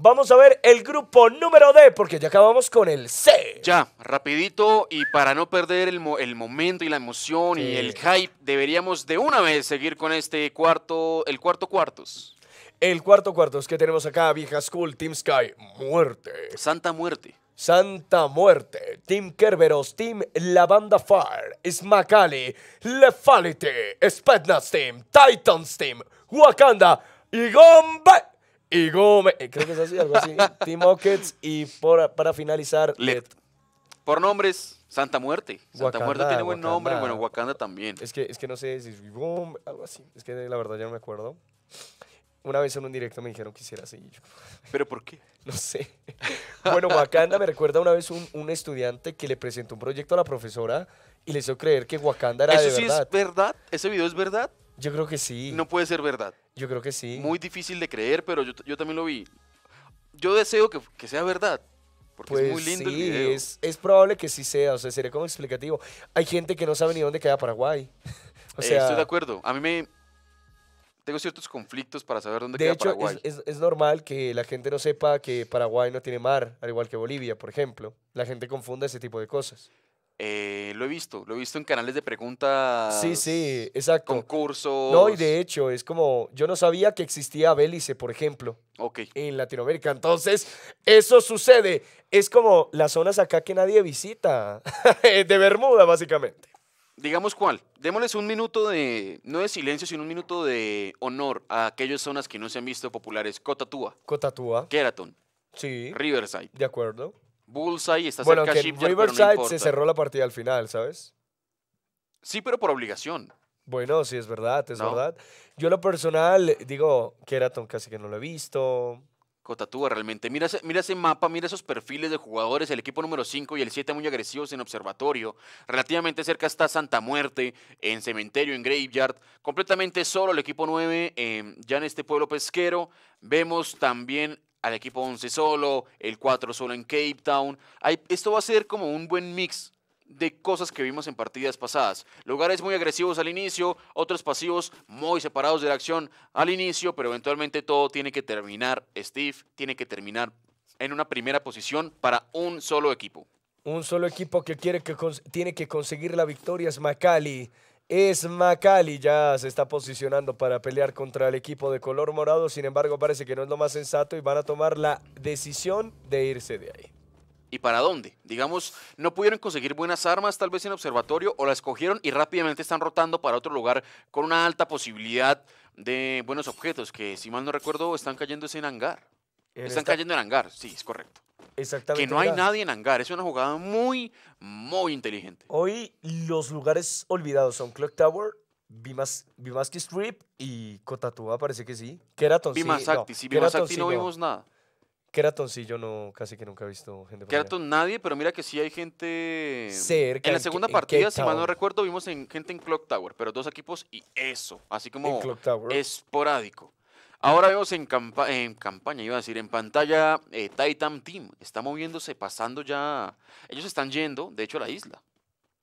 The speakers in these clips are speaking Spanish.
Vamos a ver el grupo número D, porque ya acabamos con el C. Ya, rapidito y para no perder el, momento y la emoción y el hype, deberíamos de una vez seguir con este cuarto, el cuarto cuartos. El cuarto cuartos que tenemos acá, Vieja School, Team Sky, Muerte. Santa Muerte. Santa Muerte, Team Kerberos, Team Lavanda Banda Fire, Smakali, Lefality, Spednas Team, Titans Team, Wakanda y Gombe y Gómez. Eh, creo que es así, algo así. Tim y para finalizar, Led. Eh, por nombres, Santa Muerte. Santa Muerte tiene buen nombre, bueno, Wakanda también. Es que, es que no sé si es algo así. Es que la verdad ya no me acuerdo. Una vez en un directo me dijeron que hiciera así. ¿Pero por qué? No sé. Bueno, Wakanda me recuerda una vez un, estudiante que le presentó un proyecto a la profesora y le hizo creer que Wakanda era de verdad. ¿Eso es verdad? ¿Ese video es verdad? Yo creo que sí. No puede ser verdad. Yo creo que sí. Muy difícil de creer, pero yo, yo también lo vi. Yo deseo que, que sea verdad. Porque es muy pues lindo el video. Es, es, probable que sí sea, o sea, sería como explicativo. Hay gente que no sabe ni dónde queda Paraguay. o eh, sea, estoy de acuerdo. A mí me. Tengo ciertos conflictos para saber dónde queda Paraguay. Es, es, es, normal que la gente no sepa que Paraguay no tiene mar, al igual que Bolivia, por ejemplo. La gente confunda ese tipo de cosas. Eh, lo he visto, lo he visto en canales de preguntas. Sí, sí, exacto. Concursos. No, y de hecho, es como, yo no sabía que existía Bélice, por ejemplo. Ok. En Latinoamérica. Entonces, eso sucede. Es como las zonas acá que nadie visita. de Bermuda, básicamente. Digamos cuál. Démosles un minuto de, no de silencio, sino un minuto de honor a aquellas zonas que no se han visto populares. Cotatúa. Cotatúa. Keraton. Sí. Riverside. De acuerdo. Bullseye está cerca Shipyard, Riverside se cerró la partida al final, ¿sabes? Sí, pero por obligación. Bueno, sí, es verdad, es verdad. Yo lo personal, digo, Keraton casi que no lo he visto. Cotatúa realmente. Mira ese, mira ese mapa, mira esos perfiles de jugadores. El equipo número 5 y el 7 muy agresivos en observatorio. Relativamente cerca está Santa Muerte, en Cementerio, en Graveyard. Completamente solo el equipo 9, eh, ya en este pueblo pesquero. Vemos también al equipo 11 solo, el 4 solo en Cape Town. esto va a ser como un buen mix de cosas que vimos en partidas pasadas. Lugares muy agresivos al inicio, otros pasivos muy separados de la acción al inicio, pero eventualmente todo tiene que terminar, Steve, tiene que terminar en una primera posición para un solo equipo. Un solo equipo que, quiere que tiene que conseguir la victoria es Macali. Es Macali, ya se está posicionando para pelear contra el equipo de color morado, sin embargo parece que no es lo más sensato y van a tomar la decisión de irse de ahí. ¿Y para dónde? Digamos, no pudieron conseguir buenas armas tal vez en observatorio o las cogieron y rápidamente están rotando para otro lugar con una alta posibilidad de buenos objetos que, si mal no recuerdo, están cayendo en hangar. están cayendo en hangar, sí, es correcto. Que no hay nadie en hangar. Es una jugada muy, muy inteligente. Hoy los lugares olvidados son Clock Tower, Vimas Strip y Cotatúa, parece que sí. Keraton sí. si no, vimos nada. Keraton sí, yo no, casi que nunca he visto gente Keraton nadie, pero mira que sí hay gente... Cerca. En la segunda partida, si mal no recuerdo, vimos en, gente en Clock Tower, pero dos equipos y eso, así como Tower. esporádico. Ahora vemos en, campaña, iba a decir, en pantalla eh, Titan Team. Está moviéndose, pasando ya. Ellos están yendo, de hecho, a la isla.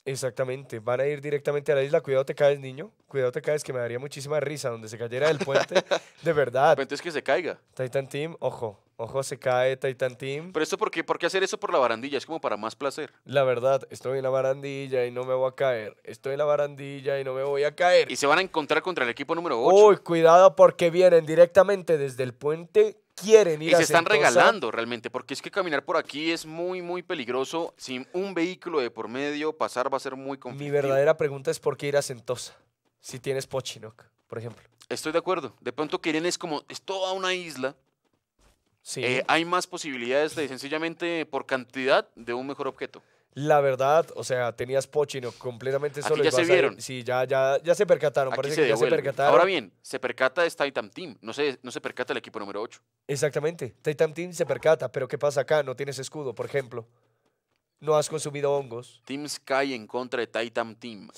Exactamente, van a ir directamente a la isla. Cuidado te caes, niño. Cuidado te caes, que me daría muchísima risa donde se cayera el puente. de verdad. El puente es que se caiga. Titan Team, ojo. Ojo, se cae Titan Team. Pero esto, ¿por qué? ¿por qué hacer eso por la barandilla? Es como para más placer. La verdad, estoy en la barandilla y no me voy a caer. Estoy en la barandilla y no me voy a caer. Y se van a encontrar contra el equipo número 8. Uy, cuidado porque vienen directamente desde el puente quieren ir a y se están regalando realmente, porque es que caminar por aquí es muy, muy peligroso. Sin un vehículo de por medio, pasar va a ser muy complicado. Mi verdadera pregunta es por qué ir a Sentosa, si tienes Pochinok, por ejemplo. Estoy de acuerdo. De pronto Quieren es como, es toda una isla, eh, hay más posibilidades de sencillamente por cantidad de un mejor objeto. La verdad, o sea, tenías Pochino completamente solo. ya se vieron. sí, ya, ya, se percataron. Ahora bien, se percata es Titan Team. No se, no se percata el equipo número 8. Exactamente. Titan Team se percata, pero ¿qué pasa acá? No tienes escudo, por ejemplo. No has consumido hongos. Team Sky en contra de Titan Team.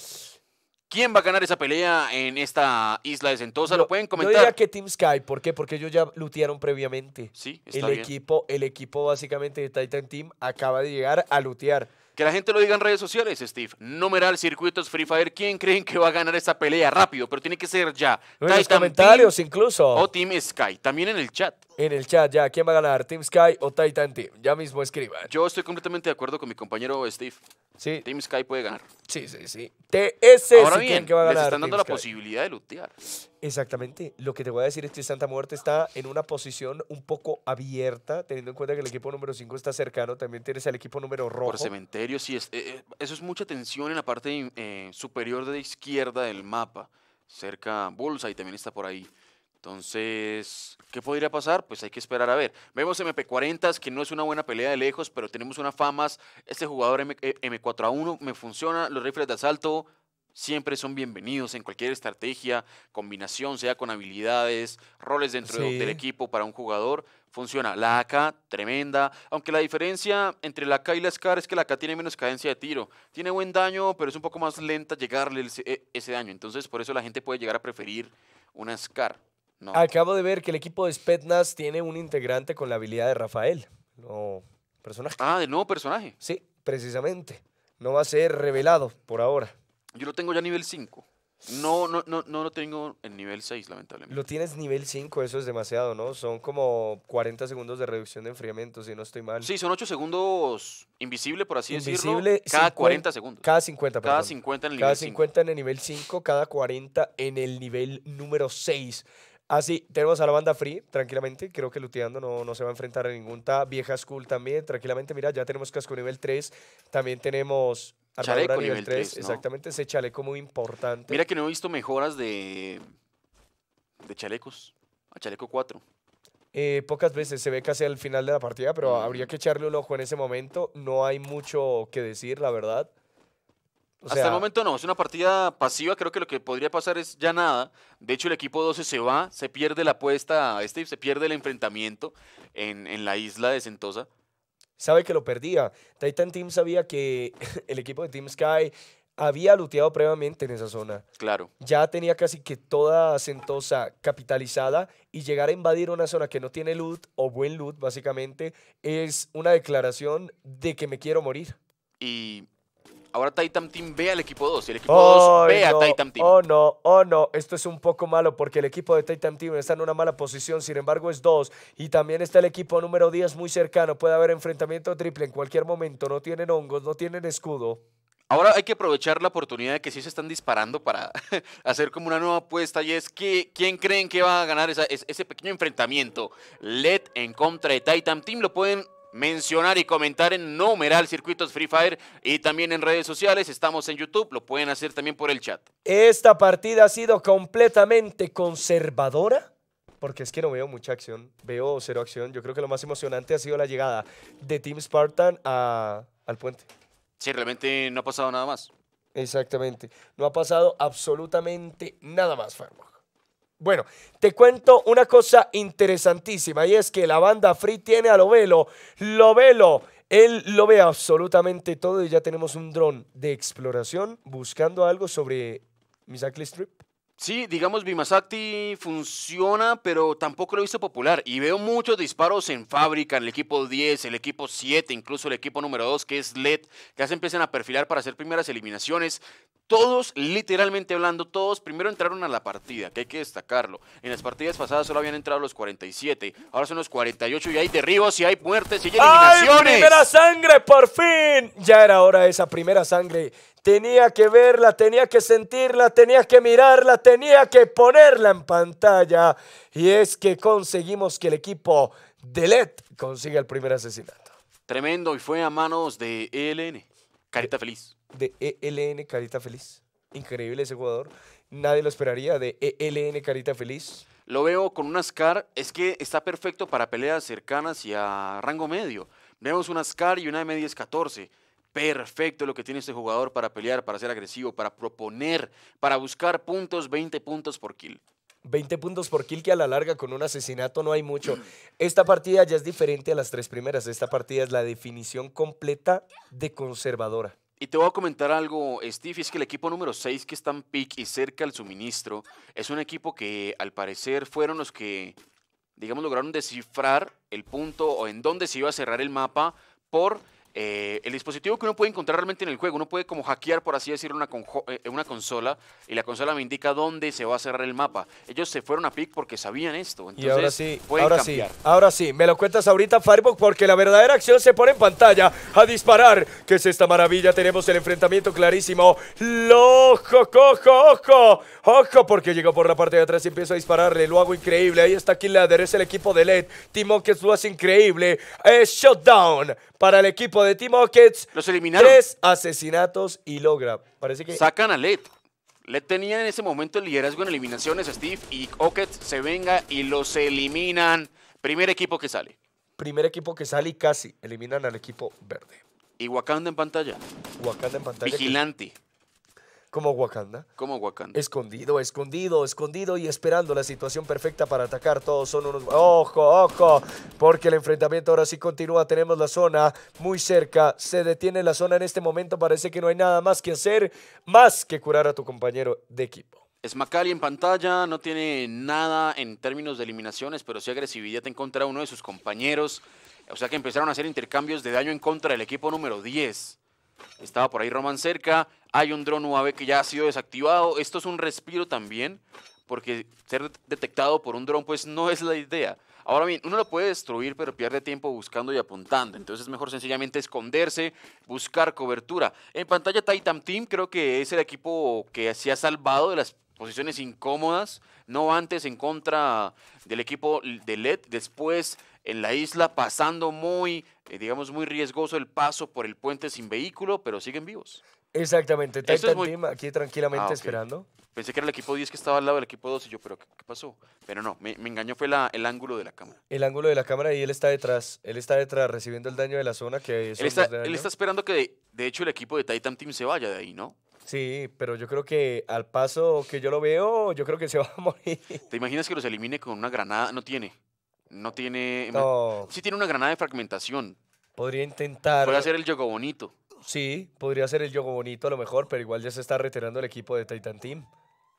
¿Quién va a ganar esa pelea en esta isla de Sentosa? ¿Lo pueden comentar? Yo diría que Team Sky, ¿por qué? Porque ellos ya lutearon previamente. Sí, está el Equipo, el equipo básicamente de Titan Team acaba de llegar a lutear. Que la gente lo diga en redes sociales, Steve. Numeral, circuitos, Free Fire. ¿Quién creen que va a ganar esa pelea? Rápido, pero tiene que ser ya. En Titan los comentarios incluso. O Team Sky. También en el chat. En el chat ya. ¿Quién va a ganar? ¿Team Sky o Titan Team? Ya mismo escriban. Yo estoy completamente de acuerdo con mi compañero Steve. Team Sky puede ganar. Sí, sí, sí. TS Ahora bien, que están dando la posibilidad de lootear Exactamente. Lo que te voy a decir es que Santa Muerte está en una posición un poco abierta, teniendo en cuenta que el equipo número 5 está cercano. También tienes al equipo número rojo. Por cementerio, sí. Eh, eh, eso es mucha tensión en la parte eh, superior de la izquierda del mapa. Cerca Bolsa y también está por ahí. Entonces, ¿qué podría pasar? Pues hay que esperar a ver. Vemos MP40, que no es una buena pelea de lejos, pero tenemos una famas. Este jugador M 4 eh, a 1 me funciona. Los rifles de asalto siempre son bienvenidos en cualquier estrategia, combinación, sea con habilidades, roles dentro del equipo para un jugador. Funciona. La AK, tremenda. Aunque la diferencia entre la AK y la SCAR es que la AK tiene menos cadencia de tiro. Tiene buen daño, pero es un poco más lenta llegarle eh, ese daño. Entonces, por eso la gente puede llegar a preferir una SCAR. Acabo de ver que el equipo de Spetnas tiene un integrante con la habilidad de Rafael. No, personaje. Ah, de nuevo personaje. Sí, precisamente. No va a ser revelado por ahora. Yo lo tengo ya nivel 5. No, no, no, no lo tengo en nivel 6, lamentablemente. Lo tienes nivel 5, eso es demasiado, ¿no? Son como 40 segundos de reducción de enfriamiento, si no estoy mal. Sí, son 8 segundos invisible, por así decirlo. Cada 40 segundos. Cada 50, perdón. Cada 50 en el nivel 5. Cada 50 en el nivel 5, cada 40 en el nivel número 6. Así, ah, tenemos a la banda Free, tranquilamente. Creo que Luteando no, no se va a enfrentar a ningún Vieja School también, tranquilamente. Mira, ya tenemos casco nivel 3. También tenemos armadura chaleco nivel, 3. Exactamente, ese chaleco muy importante. Mira que no he visto mejoras de, de chalecos a chaleco 4. Eh, pocas veces se ve casi al final de la partida, pero habría que echarle un ojo en ese momento. No hay mucho que decir, la verdad. Hasta el momento no, es una partida pasiva, creo que lo que podría pasar es ya nada. De hecho, el equipo 12 se va, se pierde la apuesta a Steve, se pierde el enfrentamiento en, la isla de Sentosa. Sabe que lo perdía. Titan Team sabía que el equipo de Team Sky había luteado previamente en esa zona. Claro. Ya tenía casi que toda Sentosa capitalizada y llegar a invadir una zona que no tiene loot o buen loot, básicamente, es una declaración de que me quiero morir. Y Ahora Titan Team ve al equipo 2 y el equipo 2 ve a Titan Team. Oh, no, oh, no. Esto es un poco malo porque el equipo de Titan Team está en una mala posición. Sin embargo, es 2. Y también está el equipo número 10 muy cercano. Puede haber enfrentamiento triple en cualquier momento. No tienen hongos, no tienen escudo. Ahora hay que aprovechar la oportunidad de que sí se están disparando para hacer como una nueva apuesta y es que quién creen que va a ganar ese pequeño enfrentamiento. LED en contra de Titan Team lo pueden mencionar y comentar en numeral Circuitos Free Fire y también en redes sociales. Estamos en YouTube, lo pueden hacer también por el chat. Esta partida ha sido completamente conservadora. Porque es que no veo mucha acción, veo cero acción. Yo creo que lo más emocionante ha sido la llegada de Team Spartan a, al puente. Sí, realmente no ha pasado nada más. Exactamente. No ha pasado absolutamente nada más, Firewall. Bueno, te cuento una cosa interesantísima y es que la banda Free tiene a Lovelo. Lovelo, él lo ve absolutamente todo y ya tenemos un dron de exploración buscando algo sobre Misakli Strip. Sí, digamos, Bimasakti funciona, pero tampoco lo he visto popular. Y veo muchos disparos en fábrica, en el equipo 10, el equipo 7, incluso el equipo número 2, que es LED. Ya se empiezan a perfilar para hacer primeras eliminaciones todos, literalmente hablando, todos primero entraron a la partida, que hay que destacarlo. En las partidas pasadas solo habían entrado los 47, ahora son los 48 y hay derribos y hay muertes y hay eliminaciones. primera sangre, por fin! Ya era hora esa primera sangre. Tenía que verla, tenía que sentirla, tenía que mirarla, tenía que ponerla en pantalla. Y es que conseguimos que el equipo de LED consiga el primer asesinato. Tremendo y fue a manos de ELN. Carita Feliz. De ELN Carita Feliz. Increíble ese jugador. Nadie lo esperaría. De ELN Carita Feliz. Lo veo con un Ascar. Es que está perfecto para peleas cercanas y a rango medio. Vemos un Ascar y una M10 14. Perfecto lo que tiene este jugador para pelear, para ser agresivo, para proponer, para buscar puntos, 20 puntos por kill. 20 puntos por kill que a la larga con un asesinato no hay mucho. Esta partida ya es diferente a las tres primeras. Esta partida es la definición completa de conservadora. Y te voy a comentar algo, Steve, es que el equipo número 6 que está en pick y cerca al suministro es un equipo que al parecer fueron los que, digamos, lograron descifrar el punto o en dónde se iba a cerrar el mapa por eh, el dispositivo que uno puede encontrar realmente en el juego, uno puede como hackear, por así decirlo, eh, una, consola y la consola me indica dónde se va a cerrar el mapa. Ellos se fueron a pick porque sabían esto, y ahora sí, ahora Sí, ahora sí, me lo cuentas ahorita Firebox porque la verdadera acción se pone en pantalla a disparar. ¿Qué es esta maravilla? Tenemos el enfrentamiento clarísimo. ojo, cojo, ojo! ¡Ojo! Porque llegó por la parte de atrás y empieza a dispararle. Lo hago increíble. Ahí está Killader, es el equipo de LED. Timo que es lo hace increíble. Es shutdown para el equipo de de Team Rockets. Los eliminaron. Tres asesinatos y logra. Parece que. Sacan a Led. Led tenía en ese momento el liderazgo en eliminaciones, Steve, y Rockets se venga y los eliminan. Primer equipo que sale. Primer equipo que sale y casi eliminan al equipo verde. Y Wakanda en pantalla. Wakanda en pantalla. Vigilante. Como Wakanda. Como Wakanda. Escondido, escondido, escondido y esperando la situación perfecta para atacar. Todos son unos... Ojo, ojo, porque el enfrentamiento ahora sí continúa. Tenemos la zona muy cerca. Se detiene la zona en este momento. Parece que no hay nada más que hacer, más que curar a tu compañero de equipo. Es Macari en pantalla, no tiene nada en términos de eliminaciones, pero sí agresividad en contra de uno de sus compañeros. O sea que empezaron a hacer intercambios de daño en contra del equipo número 10. Estaba por ahí Roman cerca, hay un dron UAV que ya ha sido desactivado. Esto es un respiro también, porque ser detectado por un dron pues no es la idea. Ahora bien, uno lo puede destruir, pero pierde tiempo buscando y apuntando. Entonces es mejor sencillamente esconderse, buscar cobertura. En pantalla Titan Team creo que es el equipo que se ha salvado de las posiciones incómodas. No antes en contra del equipo de LED, después en la isla, pasando muy, eh, digamos, muy riesgoso el paso por el puente sin vehículo, pero siguen vivos. Exactamente, Titan Team aquí tranquilamente ah, esperando. Pensé que era el equipo 10 que estaba al lado del equipo 12 y yo, pero ¿qué, pasó? Pero no, me, engañó fue el ángulo de la cámara. El ángulo de la cámara y él está detrás. Él está detrás recibiendo el daño de la zona que es Él está, él está esperando que, de, hecho, el equipo de Titan Team se vaya de ahí, ¿no? Sí, pero yo creo que al paso que yo lo veo, yo creo que se va a morir. ¿Te imaginas que los elimine con una granada? No tiene. No tiene... No, Sí tiene una granada de fragmentación. podría intentar. Puede hacer el juego bonito. Sí, podría ser el Yogo Bonito a lo mejor, pero igual ya se está retirando el equipo de Titan Team.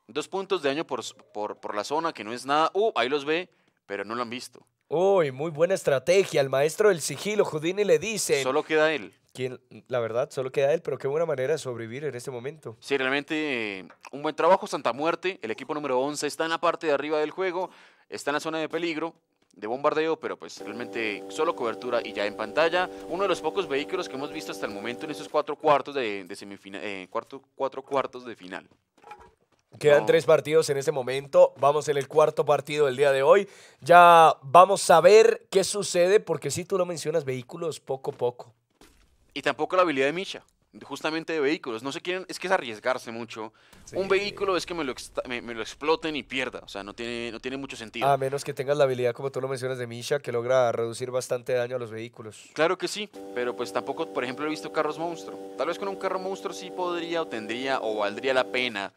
Dos puntos de año por, por, por la zona, que no es nada. Uh, ahí los ve, pero no lo han visto. Uy, muy buena estrategia. El maestro del sigilo, Houdini, le dice. Solo queda él. La verdad, solo queda él, pero qué buena manera de sobrevivir en este momento. Sí, realmente eh, un buen trabajo. Santa Muerte, el equipo número 11, está en la parte de arriba del juego, está en la zona de peligro de bombardeo, pero pues realmente solo cobertura y ya en pantalla. Uno de los pocos vehículos que hemos visto hasta el momento en esos cuatro cuartos de, semifinal, eh, cuarto, cuatro cuartos de final. Quedan tres partidos en ese momento. Vamos en el cuarto partido del día de hoy. Ya vamos a ver qué sucede, porque si tú lo mencionas, vehículos poco a poco. Y tampoco la habilidad de Misha justamente de vehículos. No se quieren, es que es arriesgarse mucho. Un vehículo es que me lo, exploten y pierda, o sea, no tiene, no tiene mucho sentido. A menos que tengas la habilidad, como tú lo mencionas, de Misha, que logra reducir bastante daño a los vehículos. Claro que sí, pero pues tampoco, por ejemplo, he visto carros monstruo. Tal vez con un carro monstruo sí podría o tendría o valdría la pena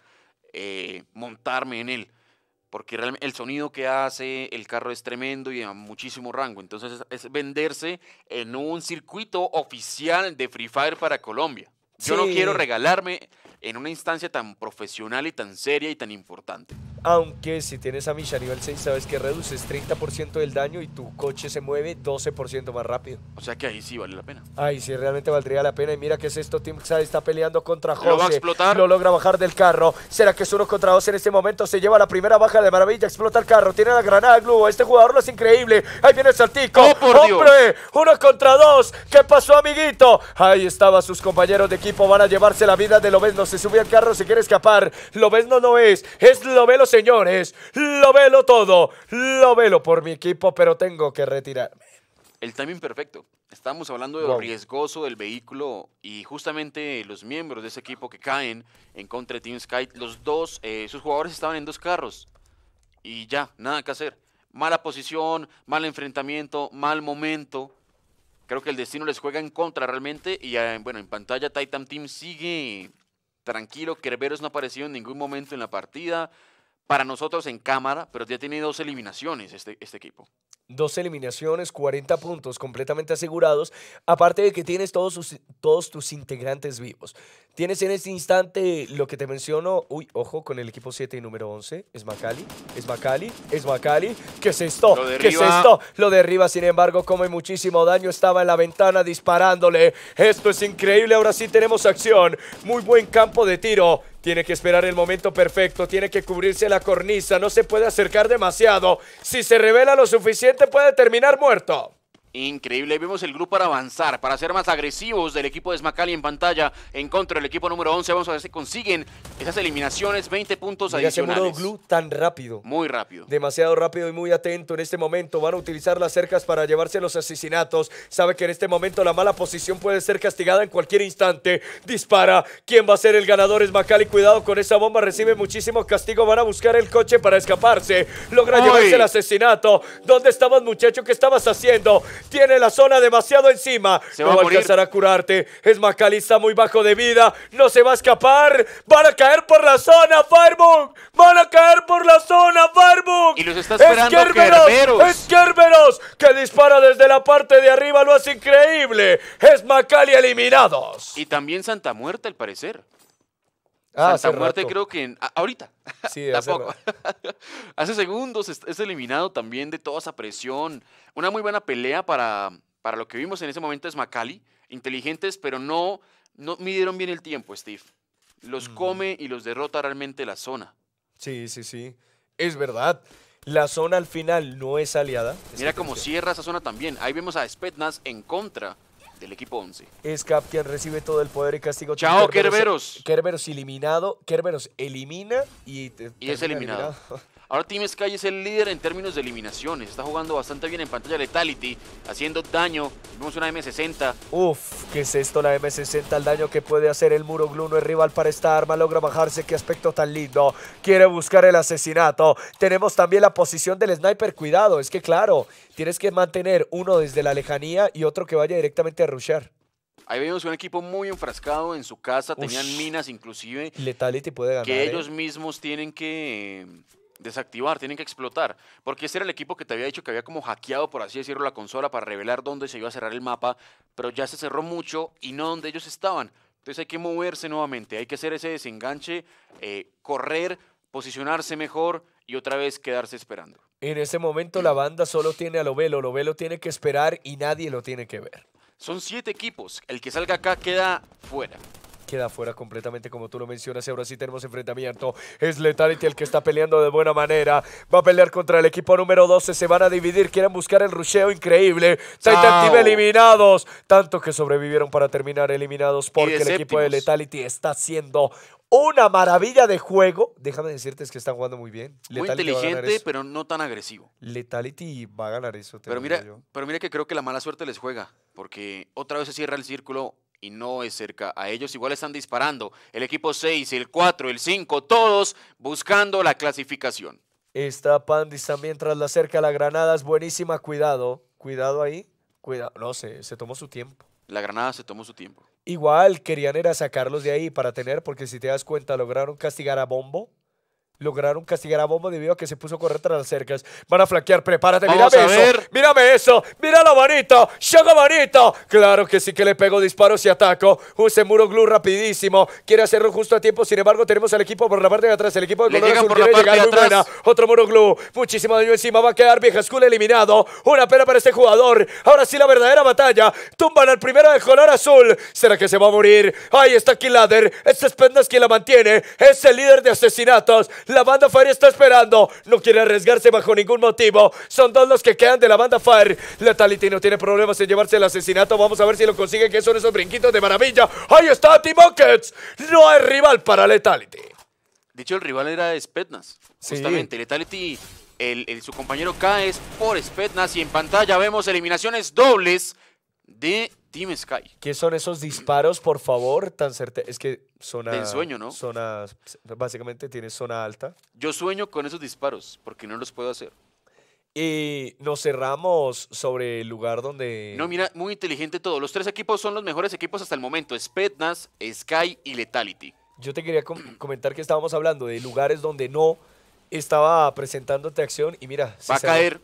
eh, montarme en él porque el sonido que hace el carro es tremendo y a muchísimo rango. Entonces es, venderse en un circuito oficial de Free Fire para Colombia. Yo no quiero regalarme en una instancia tan profesional y tan seria y tan importante. Aunque si tienes a Misha nivel 6, sabes que reduces 30% del daño y tu coche se mueve 12% más rápido. O sea que ahí sí vale la pena. Ahí sí realmente valdría la pena. Y mira que es esto, Team Xad está peleando contra Jose Lo va a explotar. Lo logra bajar del carro. ¿Será que es uno contra dos en este momento? Se lleva la primera baja de maravilla, explota el carro, tiene la granada globo Este jugador lo es increíble. Ahí viene el saltico. ¡Oh, por ¡Hombre! Uno contra dos. ¿Qué pasó, amiguito? Ahí estaba, sus compañeros de equipo van a llevarse la vida de Lobezno. Se sube al carro, se quiere escapar. Lobezno no es. Es Lobelo señores, lo velo todo, lo velo por mi equipo, pero tengo que retirarme. El timing perfecto. Estamos hablando de lo riesgoso del vehículo y justamente los miembros de ese equipo que caen en contra de Team Sky, los dos, eh, sus jugadores estaban en dos carros y ya, nada que hacer. Mala posición, mal enfrentamiento, mal momento. Creo que el destino les juega en contra realmente y eh, bueno, en pantalla Titan Team sigue tranquilo. Kerberos no apareció en ningún momento en la partida para nosotros en cámara, pero ya tiene dos eliminaciones este, este equipo. Dos eliminaciones, 40 puntos completamente asegurados, aparte de que tienes todos, tus integrantes vivos. Tienes en este instante lo que te menciono, uy, ojo, con el equipo 7 y número 11, es Macali, es Macali, es Macali, ¿qué es esto? ¿Qué es esto? Lo derriba, sin embargo, come muchísimo daño, estaba en la ventana disparándole. Esto es increíble, ahora sí tenemos acción, muy buen campo de tiro. Tiene que esperar el momento perfecto, tiene que cubrirse la cornisa, no se puede acercar demasiado. Si se revela lo suficiente puede terminar muerto. Increíble, vemos el grupo para avanzar, para ser más agresivos del equipo de Smacali en pantalla en contra del equipo número 11. Vamos a ver si consiguen esas eliminaciones, 20 puntos Mira adicionales. glue tan rápido. Muy rápido. Demasiado rápido y muy atento en este momento. Van a utilizar las cercas para llevarse los asesinatos. Sabe que en este momento la mala posición puede ser castigada en cualquier instante. Dispara. ¿Quién va a ser el ganador? Smacali, cuidado con esa bomba, recibe muchísimo castigo. Van a buscar el coche para escaparse. Logra llevarse el asesinato. ¿Dónde estabas, muchacho? ¿Qué estabas haciendo? Tiene la zona demasiado encima. Se va, a alcanzar a curarte. Es Macali está muy bajo de vida. No se va a escapar. Van a caer por la zona, Firebug. Van a caer por la zona, Firebug. Y los está esperando Kerberos. que dispara desde la parte de arriba. Lo hace increíble. Es Macali eliminados. Y también Santa Muerte, al parecer. Ah, Santa Muerte creo que ahorita. hace segundos es, eliminado también de toda esa presión. Una muy buena pelea para, para lo que vimos en ese momento es Macali. Inteligentes, pero no, no midieron bien el tiempo, Steve. Los come y los derrota realmente la zona. Sí, sí, sí. Es verdad. La zona al final no es aliada. Mira cómo cierra esa zona también. Ahí vemos a Spetnas en contra del equipo 11. Es Cap recibe todo el poder y castigo. Chao, Kerberos. Kerberos eliminado. Kerberos elimina y... es eliminado. Ahora Team Sky es el líder en términos de eliminaciones. Está jugando bastante bien en pantalla Letality, haciendo daño. Vemos una M60. Uf, ¿qué es esto la M60? El daño que puede hacer el muro Glu no es rival para esta arma. Logra bajarse. Qué aspecto tan lindo. Quiere buscar el asesinato. Tenemos también la posición del sniper. Cuidado, es que claro, tienes que mantener uno desde la lejanía y otro que vaya directamente a rushear. Ahí vemos un equipo muy enfrascado en su casa, tenían minas inclusive. Letality puede ganar. Que ¿eh? ellos mismos tienen que desactivar, tienen que explotar. Porque ese era el equipo que te había dicho que había como hackeado, por así decirlo, la consola para revelar dónde se iba a cerrar el mapa, pero ya se cerró mucho y no donde ellos estaban. Entonces hay que moverse nuevamente, hay que hacer ese desenganche, eh, correr, posicionarse mejor y otra vez quedarse esperando. En ese momento la banda solo tiene a Lovelo, Lovelo tiene que esperar y nadie lo tiene que ver. Son siete equipos, el que salga acá queda fuera queda fuera completamente como tú lo mencionas. ahora sí tenemos enfrentamiento. Es Letality el que está peleando de buena manera. Va a pelear contra el equipo número 12. Se van a dividir. Quieren buscar el rusheo increíble. Titan Team eliminados. Tanto que sobrevivieron para terminar eliminados porque el equipo de Letality está haciendo una maravilla de juego. Déjame decirte que están jugando muy bien. Muy inteligente, pero no tan agresivo. Letality va a ganar eso. pero mira, pero mira que creo que la mala suerte les juega, porque otra vez se cierra el círculo y no es cerca a ellos. Igual están disparando el equipo 6, el 4, el 5, todos buscando la clasificación. Está Pandis también tras la cerca, la Granada es buenísima, cuidado, cuidado ahí, cuidado, no se tomó su tiempo. La Granada se tomó su tiempo. Igual querían era sacarlos de ahí para tener, porque si te das cuenta lograron castigar a Bombo, lograron castigar a Bombo debido a que se puso a correr tras las cercas. Van a flanquear, prepárate, mírame eso. Mírame eso, mira la llega manito! Claro que sí que le pegó disparos y ataco. Use muro glue rapidísimo. Quiere hacerlo justo a tiempo. Sin embargo, tenemos al equipo por la parte de atrás. El equipo de color azul quiere llegar muy Otro muro glue. Muchísimo daño encima. Va a quedar vieja school eliminado. Una pena para este jugador. Ahora sí la verdadera batalla. Tumban al primero de color azul. ¿Será que se va a morir? Ahí está Killader. Este es Pendas quien la mantiene. Es el líder de asesinatos. La banda Fire está esperando. No quiere arriesgarse bajo ningún motivo. Son dos los que quedan de la banda Fire. Letality no tiene problemas en llevarse el asesinato. Vamos a ver si lo consigue, que son esos brinquitos de maravilla. ¡Ahí está T-Buckets! No hay rival para Letality. Dicho el rival era Spednas. Justamente, Letality, el, su compañero K es por Spetnas. Y en pantalla vemos eliminaciones dobles de Team Sky. ¿Qué son esos disparos, por favor? Tan certe? Es que zona. De sueño, ¿no? Zona. Básicamente tienes zona alta. Yo sueño con esos disparos, porque no los puedo hacer. Y nos cerramos sobre el lugar donde. No, mira, muy inteligente todo. Los tres equipos son los mejores equipos hasta el momento: Spetnas, Sky y Letality. Yo te quería comentar que estábamos hablando de lugares donde no estaba presentándote acción y mira. Va a caer.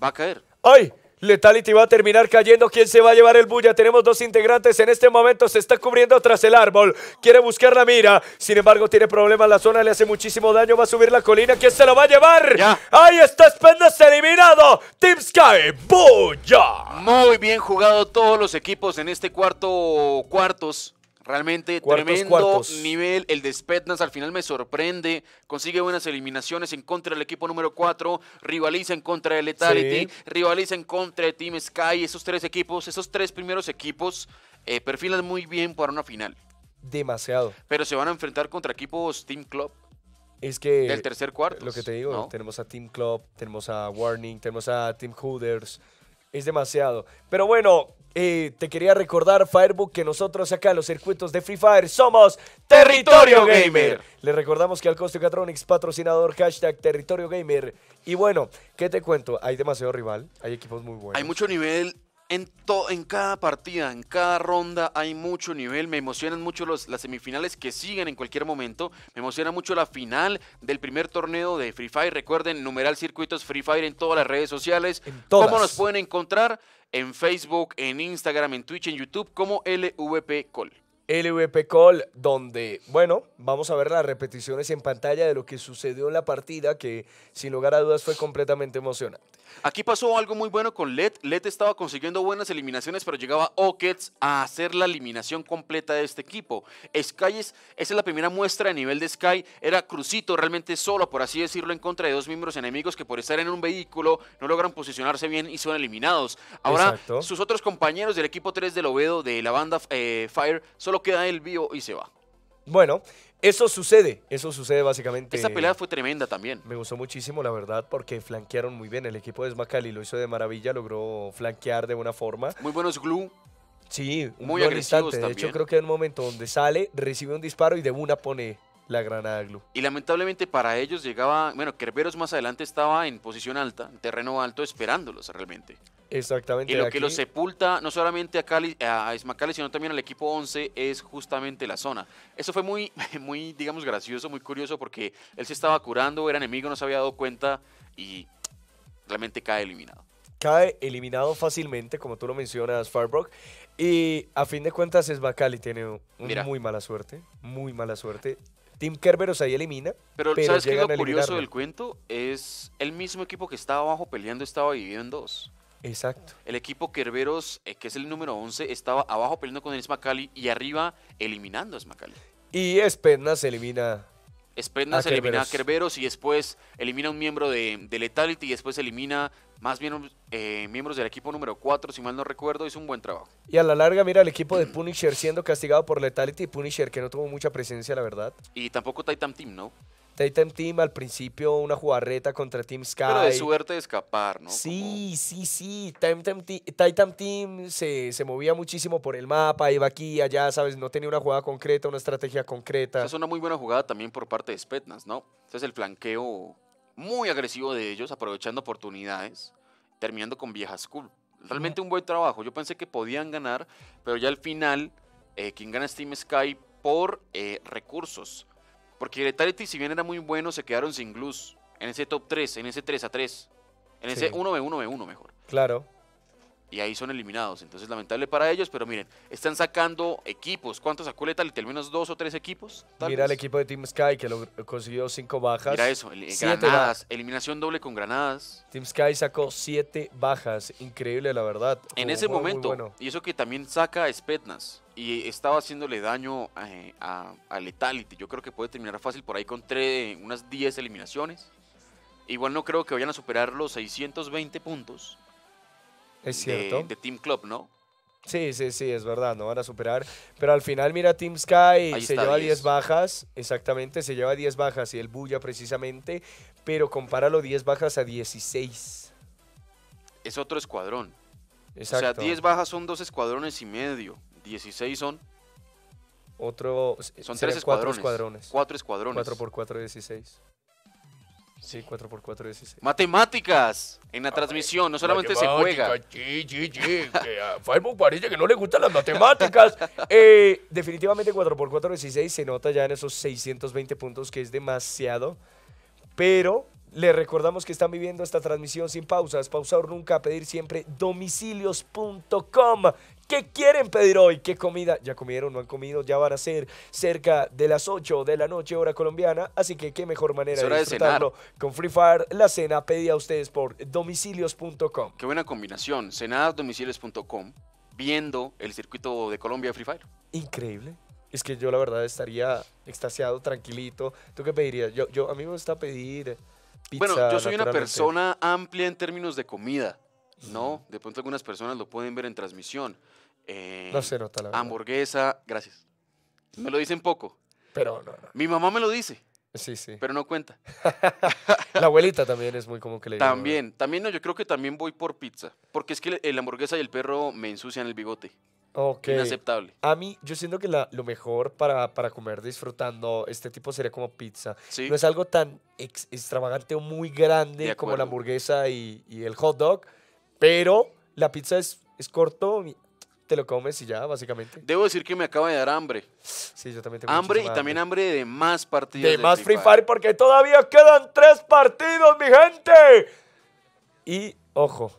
Va a caer. ¡Ay! Letality va a terminar cayendo. ¿Quién se va a llevar el bulla? Tenemos dos integrantes. En este momento se está cubriendo tras el árbol. Quiere buscar la mira. Sin embargo, tiene problemas. La zona le hace muchísimo daño. Va a subir la colina. ¿Quién se lo va a llevar? Ya. Ahí está ¡Se eliminado. Team Sky, bulla. Muy bien jugado todos los equipos en este cuarto cuartos. Realmente tremendo nivel. El de Spetnas al final me sorprende. Consigue buenas eliminaciones en contra del equipo número 4. Rivaliza en contra de Letality. Rivaliza en contra de Team Sky. Esos tres equipos, esos tres primeros equipos, eh, perfilan muy bien para una final. Demasiado. Pero se van a enfrentar contra equipos Team Club. Es que. Del tercer cuarto. Lo que te digo, tenemos a Team Club, tenemos a Warning, tenemos a Team Hooders. Es demasiado. Pero bueno, eh, te quería recordar, Firebook, que nosotros acá los circuitos de Free Fire somos Territorio Gamer. Les recordamos que Alcoste Catronics, patrocinador, hashtag Territorio Gamer. Y bueno, ¿qué te cuento? Hay demasiado rival, hay equipos muy buenos. Hay mucho nivel en, en, cada partida, en cada ronda hay mucho nivel. Me emocionan mucho los, las semifinales que siguen en cualquier momento. Me emociona mucho la final del primer torneo de Free Fire. Recuerden, numeral circuitos Free Fire en todas las redes sociales. ¿Cómo nos pueden encontrar? en Facebook, en Instagram, en Twitch, en YouTube como LVP Call. LVP Call, donde, bueno, vamos a ver las repeticiones en pantalla de lo que sucedió en la partida, que sin lugar a dudas fue completamente emocionante. Aquí pasó algo muy bueno con LED. LED estaba consiguiendo buenas eliminaciones, pero llegaba Ockets a hacer la eliminación completa de este equipo. Sky esa es la primera muestra a nivel de Sky. Era Crucito realmente solo, por así decirlo, en contra de dos miembros enemigos que por estar en un vehículo no logran posicionarse bien y son eliminados. Ahora, sus otros compañeros del equipo 3 del Obedo, de la banda eh, Fire, solo queda queda él vivo y se va. Bueno, eso sucede, eso sucede básicamente. Esa pelea fue tremenda también. Me gustó muchísimo, la verdad, porque flanquearon muy bien. El equipo de Smacali lo hizo de maravilla, logró flanquear de una forma. Muy buenos glue. Sí, muy agresivos De hecho, creo que en un momento donde sale, recibe un disparo y de una pone la granada glue. Y lamentablemente para ellos llegaba, bueno, Kerberos más adelante estaba en posición alta, en terreno alto, esperándolos realmente. Exactamente. Y lo que lo sepulta no solamente a, Cali, a sino también al equipo 11 es justamente la zona. Eso fue muy, muy, digamos, gracioso, muy curioso porque él se estaba curando, era enemigo, no se había dado cuenta y realmente cae eliminado. Cae eliminado fácilmente, como tú lo mencionas, Farbrock. Y a fin de cuentas, Esmacali tiene una muy mala suerte, muy mala suerte. Tim Kerberos ahí elimina. Pero, ¿sabes qué lo curioso del cuento? Es el mismo equipo que estaba abajo peleando estaba dividido en dos. Exacto. El equipo Kerberos, eh, que es el número 11, estaba abajo peleando con el Smacali y arriba eliminando a Smacali. Y Spedna se elimina. Esperna se elimina a Kerberos y después elimina a un miembro de, Letality y después elimina más bien eh, miembros del equipo número 4, si mal no recuerdo, hizo un buen trabajo. Y a la larga, mira, el equipo de Punisher siendo castigado por Letality y Punisher que no tuvo mucha presencia, la verdad. Y tampoco Titan Team, ¿no? Titan Team al principio una jugarreta contra Team Sky. Pero de suerte de escapar, ¿no? Sí, sí, sí. Titan, Team se, movía muchísimo por el mapa, iba aquí, allá, ¿sabes? No tenía una jugada concreta, una estrategia concreta. es una muy buena jugada también por parte de Spetnas, ¿no? es el flanqueo muy agresivo de ellos, aprovechando oportunidades, terminando con vieja school. Realmente un buen trabajo. Yo pensé que podían ganar, pero ya al final, eh, quien gana es Team Sky por eh, recursos porque Letality, si bien era muy bueno, se quedaron sin Glues. En ese top 3, en ese 3 a 3. En ese 1v1v1 mejor. Claro y ahí son eliminados. Entonces, lamentable para ellos, pero miren, están sacando equipos. ¿Cuántos sacó Letal? ¿Al menos dos o tres equipos? Mira el equipo de Team Sky que lo consiguió cinco bajas. Mira eso, granadas, eliminación doble con granadas. Team Sky sacó siete bajas, increíble la verdad. En ese momento, y eso que también saca Spetnas. Y estaba haciéndole daño a, a, Yo creo que puede terminar fácil por ahí con tres, unas diez eliminaciones. Igual no creo que vayan a superar los 620 puntos es cierto. De, Team Club, ¿no? Sí, sí, sí, es verdad, no van a superar. Pero al final, mira, Team Sky se lleva 10 bajas, exactamente, se lleva 10 bajas y el Bulla precisamente, pero compáralo 10 bajas a 16. Es otro escuadrón. Exacto. O sea, 10 bajas son dos escuadrones y medio, 16 son... Otro... Son tres escuadrones. Cuatro escuadrones. Cuatro escuadrones. 4 por 4, 16. Sí, 4x4 16. Matemáticas en la ah, transmisión, no solamente se juega. Sí, sí, sí. a parece que no le gustan las matemáticas. Eh, definitivamente 4x4 16 se nota ya en esos 620 puntos que es demasiado. Pero les recordamos que están viviendo esta transmisión sin pausas. pausado nunca, pedir siempre domicilios.com. ¿Qué quieren pedir hoy? ¿Qué comida? ¿Ya comieron? ¿No han comido? Ya van a ser cerca de las 8 de la noche, hora colombiana. Así que qué mejor manera de disfrutarlo. Con Free Fire, la cena pedida a ustedes por domicilios.com. Qué buena combinación. Cenadasdomicilios.com viendo el circuito de Colombia Free Fire. Increíble. Es que yo la verdad estaría extasiado, tranquilito. ¿Tú qué pedirías? Yo, a mí me gusta pedir... Bueno, yo soy una persona amplia en términos de comida, ¿no? De pronto algunas personas lo pueden ver en transmisión. Eh, no se Hamburguesa, gracias. Me lo dicen poco. Pero no, Mi mamá me lo dice. Sí, sí. Pero no cuenta. la abuelita también es muy como que le También, también no, yo creo que también voy por pizza. Porque es que la hamburguesa y el perro me ensucian el bigote. Inaceptable. A mí, yo siento que lo mejor para, para, comer disfrutando este tipo sería como pizza. No es algo tan extravagante o muy grande como la hamburguesa y, y, el hot dog, pero la pizza es, es corto, te lo comes y ya, básicamente. Debo decir que me acaba de dar hambre. Sí, yo también tengo Hambre y también hambre de más partidos. De, más Free Fire, porque todavía quedan tres partidos, mi gente. Y, ojo,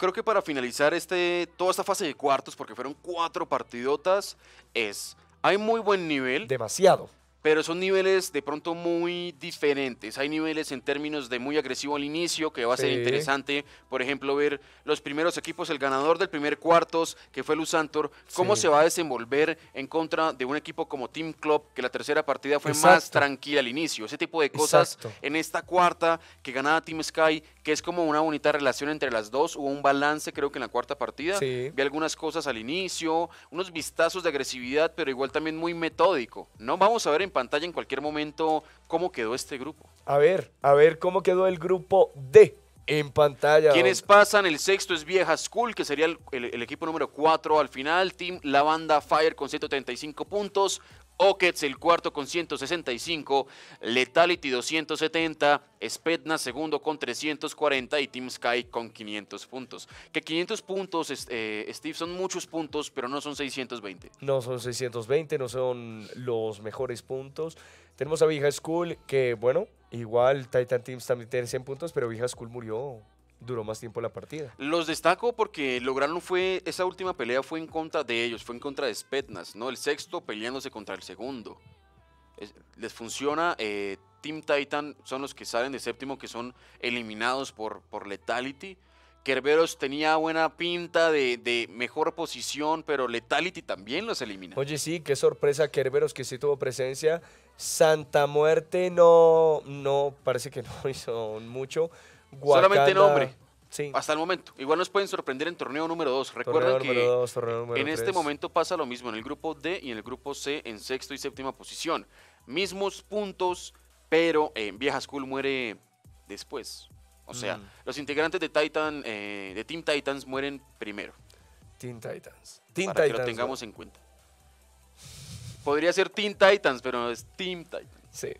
creo que para finalizar este, toda esta fase de cuartos, porque fueron cuatro partidotas, es, hay muy buen nivel. Demasiado. Pero son niveles de pronto muy diferentes. Hay niveles en términos de muy agresivo al inicio, que va a ser interesante, por ejemplo, ver los primeros equipos, el ganador del primer cuartos, que fue Lusantor, cómo se va a desenvolver en contra de un equipo como Team Club, que la tercera partida fue más tranquila al inicio. Ese tipo de cosas en esta cuarta, que ganaba Team Sky, que es como una bonita relación entre las dos. Hubo un balance, creo que en la cuarta partida. Sí. Vi algunas cosas al inicio, unos vistazos de agresividad, pero igual también muy metódico. No vamos a ver en pantalla en cualquier momento cómo quedó este grupo. A ver, a ver cómo quedó el grupo D. En pantalla. Quienes pasan, el sexto es Vieja School, que sería el, equipo número 4 al final. Team La Banda Fire con 135 puntos. Ockets el cuarto con 165, Letality 270, Spetna segundo con 340 y Team Sky con 500 puntos. Que 500 puntos, eh, Steve, son muchos puntos, pero no son 620. No son 620, no son los mejores puntos. Tenemos a Vija School, que bueno, igual Titan Teams también tiene 100 puntos, pero Vija School murió duró más tiempo la partida. Los destaco porque lograron fue, esa última pelea fue en contra de ellos, fue en contra de Spetnas, ¿no? El sexto peleándose contra el segundo. les funciona, eh, Team Titan son los que salen de séptimo, que son eliminados por, por Letality. Kerberos tenía buena pinta de, mejor posición, pero Letality también los elimina. Oye, sí, qué sorpresa Kerberos que sí tuvo presencia. Santa Muerte no, no, parece que no hizo mucho. Solamente nombre. Sí. Hasta el momento. Igual nos pueden sorprender en torneo número 2. Recuerden que en este momento pasa lo mismo en el grupo D y en el grupo C en sexto y séptima posición. Mismos puntos, pero en Vieja School muere después. O sea, mm. los integrantes de Titan, eh, de Team Titans mueren primero. Team Titans. para que lo tengamos en cuenta. Podría ser Team Titans, pero no es Team Titans. Sí.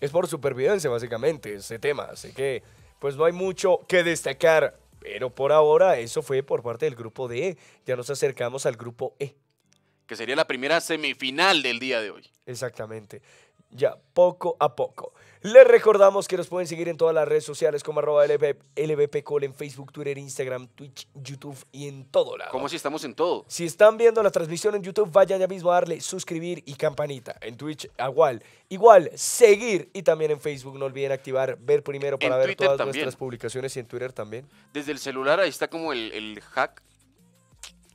Es por supervivencia, básicamente, ese tema. Así que pues no hay mucho que destacar. Pero por ahora eso fue por parte del grupo D. Ya nos acercamos al grupo E. Que sería la primera semifinal del día de hoy. Exactamente ya poco a poco. Les recordamos que nos pueden seguir en todas las redes sociales como arroba LVP LBPCol en Facebook, Twitter, Instagram, Twitch, YouTube y en todo lado. Como si estamos en todo? Si están viendo la transmisión en YouTube, vayan ya mismo a darle suscribir y campanita. En Twitch, igual. Igual, seguir y también en Facebook. No olviden activar, ver primero para ver todas nuestras publicaciones y en Twitter también. Desde el celular ahí está como el, el hack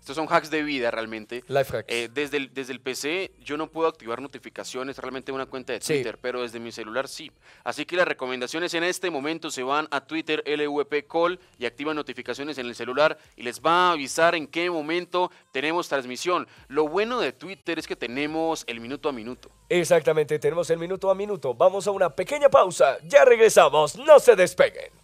estos son hacks de vida realmente. Life hacks. Eh, desde, el, desde el PC yo no puedo activar notificaciones realmente una cuenta de Twitter, pero desde mi celular sí. Así que las recomendaciones en este momento se van a Twitter LVP Call y activan notificaciones en el celular y les va a avisar en qué momento tenemos transmisión. Lo bueno de Twitter es que tenemos el minuto a minuto. Exactamente, tenemos el minuto a minuto. Vamos a una pequeña pausa. Ya regresamos. No se despeguen.